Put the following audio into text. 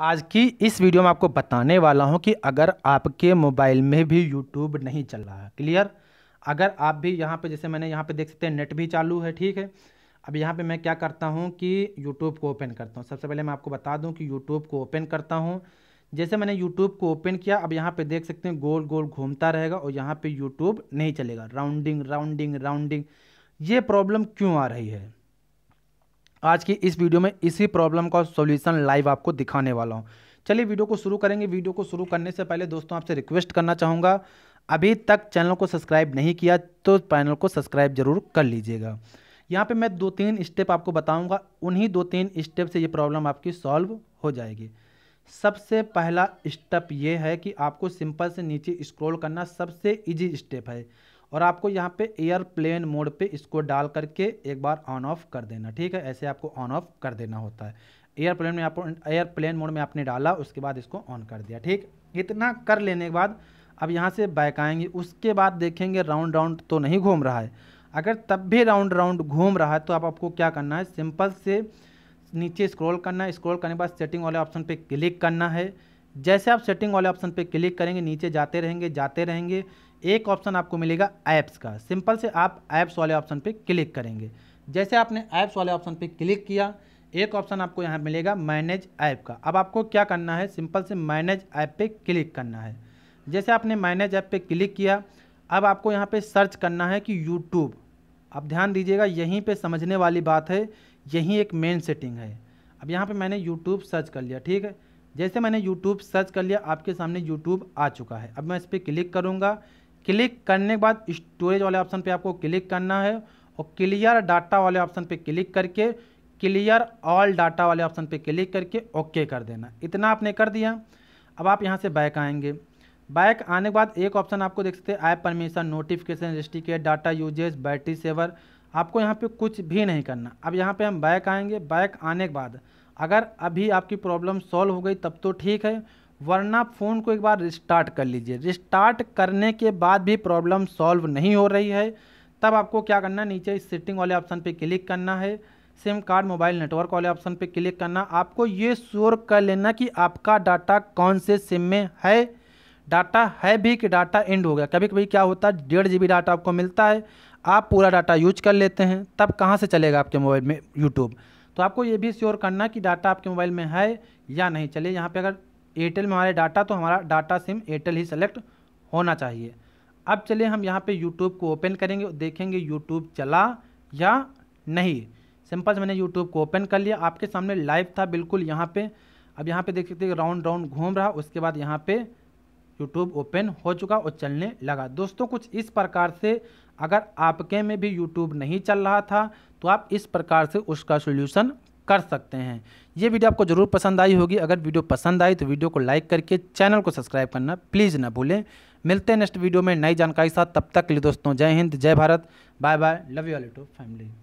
आज की इस वीडियो में आपको बताने वाला हूं कि अगर आपके मोबाइल में भी यूट्यूब नहीं चल रहा है क्लियर अगर आप भी यहाँ पे जैसे मैंने यहाँ पे देख सकते हैं नेट भी चालू है ठीक है अब यहाँ पे मैं क्या करता हूँ कि यूट्यूब को ओपन करता हूँ सबसे पहले मैं आपको बता दूँ कि यूट्यूब को ओपन करता हूँ जैसे मैंने यूट्यूब को ओपन किया अब यहाँ पर देख सकते हैं गोल गोल घूमता रहेगा और यहाँ पर यूट्यूब नहीं चलेगा राउंडिंग राउंडिंग राउंडिंग ये प्रॉब्लम क्यों आ रही है आज की इस वीडियो में इसी प्रॉब्लम का सॉल्यूशन लाइव आपको दिखाने वाला हूँ चलिए वीडियो को शुरू करेंगे वीडियो को शुरू करने से पहले दोस्तों आपसे रिक्वेस्ट करना चाहूँगा अभी तक चैनल को सब्सक्राइब नहीं किया तो चैनल को सब्सक्राइब जरूर कर लीजिएगा यहाँ पे मैं दो तीन स्टेप आपको बताऊँगा उन्हीं दो तीन स्टेप से ये प्रॉब्लम आपकी सॉल्व हो जाएगी सबसे पहला स्टेप ये है कि आपको सिंपल से नीचे स्क्रॉल करना सबसे इजी स्टेप है और आपको यहाँ पे एयरप्लेन मोड पे इसको डाल करके एक बार ऑन ऑफ कर देना ठीक है ऐसे आपको ऑन ऑफ कर देना होता है एयरप्लेन में आप एयरप्लेन मोड में आपने डाला उसके बाद इसको ऑन कर दिया ठीक इतना कर लेने के बाद अब यहाँ से बैक आएंगे उसके बाद देखेंगे राउंड राउंड तो नहीं घूम रहा है अगर तब भी राउंड राउंड घूम रहा है तो आप आपको क्या करना है सिंपल से नीचे स्क्रॉल करना है स्क्रॉल करने के बाद सेटिंग वाले ऑप्शन पे क्लिक करना है जैसे आप सेटिंग वाले ऑप्शन पे क्लिक करेंगे नीचे जाते रहेंगे जाते रहेंगे एक ऑप्शन आपको मिलेगा ऐप्स का सिंपल से आप ऐप्स वाले ऑप्शन पे क्लिक करेंगे जैसे आपने ऐप्स वाले ऑप्शन पे क्लिक किया एक ऑप्शन आपको यहाँ मिलेगा मैनेज ऐप का अब आपको क्या करना है सिंपल से मैनेज ऐप पे क्लिक करना है जैसे आपने मैनेज ऐप पे क्लिक किया अब आपको यहाँ पे सर्च करना है कि यूट्यूब अब ध्यान दीजिएगा यहीं पे समझने वाली बात है यहीं एक मेन सेटिंग है अब यहाँ पे मैंने यूट्यूब सर्च कर लिया ठीक है जैसे मैंने यूट्यूब सर्च कर लिया आपके सामने यूट्यूब आ चुका है अब मैं इस पर क्लिक करूँगा क्लिक करने के बाद स्टोरेज वाले ऑप्शन पे आपको क्लिक करना है और क्लियर डाटा वाले ऑप्शन पे क्लिक करके क्लियर ऑल डाटा वाले ऑप्शन पे क्लिक करके ओके कर देना इतना आपने कर दिया अब आप यहाँ से बैक आएंगे बैक आने के बाद एक ऑप्शन आपको देख सकते हैं ऐप परमिशन नोटिफिकेशन रजिस्ट्रिकेट डाटा यूजेज बैटरी सेवर आपको यहाँ पे कुछ भी नहीं करना अब यहाँ पे हम बैक आएंगे बैक आने के बाद अगर अभी आपकी प्रॉब्लम सॉल्व हो गई तब तो ठीक है वरना फ़ोन को एक बार रिस्टार्ट कर लीजिए रिस्टार्ट करने के बाद भी प्रॉब्लम सॉल्व नहीं हो रही है तब आपको क्या करना नीचे इस सेटिंग वाले ऑप्शन पे क्लिक करना है सिम कार्ड मोबाइल नेटवर्क वाले ऑप्शन पे क्लिक करना आपको ये श्योर कर लेना कि आपका डाटा कौन से सिम में है डाटा है भी कि डाटा एंड हो गया कभी कभी क्या होता है डेढ़ जी डाटा आपको मिलता है आप पूरा डाटा यूज कर लेते हैं तब कहाँ से चलेगा आपके मोबाइल में यूट्यूब तो आपको ये भी श्योर करना कि डाटा आपके मोबाइल में है या नहीं चलिए यहाँ पे अगर एयरटेल में हमारे डाटा तो हमारा डाटा सिम एयरटेल ही सेलेक्ट होना चाहिए अब चलिए हम यहाँ पे यूट्यूब को ओपन करेंगे देखेंगे यूट्यूब चला या नहीं सिंपल से मैंने यूट्यूब को ओपन कर लिया आपके सामने लाइव था बिल्कुल यहाँ पर अब यहाँ पर देख सकते राउंड राउंड घूम रहा उसके बाद यहाँ पर यूट्यूब ओपन हो चुका और चलने लगा दोस्तों कुछ इस प्रकार से अगर आपके में भी यूट्यूब नहीं चल रहा था तो आप इस प्रकार से उसका सोल्यूशन कर सकते हैं ये वीडियो आपको ज़रूर पसंद आई होगी अगर वीडियो पसंद आई तो वीडियो को लाइक करके चैनल को सब्सक्राइब करना प्लीज़ ना भूलें मिलते हैं नेक्स्ट वीडियो में नई जानकारी साथ तब तक के लिए दोस्तों जय हिंद जय Bharat bye bye love you all to family